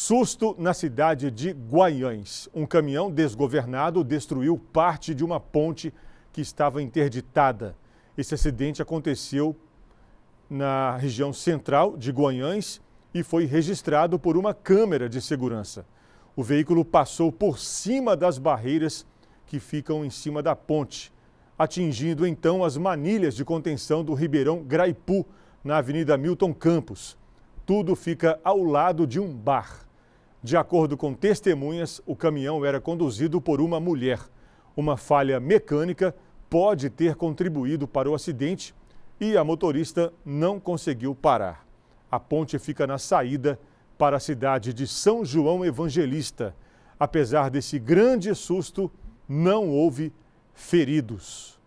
Susto na cidade de Guaiães. Um caminhão desgovernado destruiu parte de uma ponte que estava interditada. Esse acidente aconteceu na região central de Guaiães e foi registrado por uma câmera de segurança. O veículo passou por cima das barreiras que ficam em cima da ponte, atingindo então as manilhas de contenção do Ribeirão Graipu, na Avenida Milton Campos. Tudo fica ao lado de um bar. De acordo com testemunhas, o caminhão era conduzido por uma mulher. Uma falha mecânica pode ter contribuído para o acidente e a motorista não conseguiu parar. A ponte fica na saída para a cidade de São João Evangelista. Apesar desse grande susto, não houve feridos.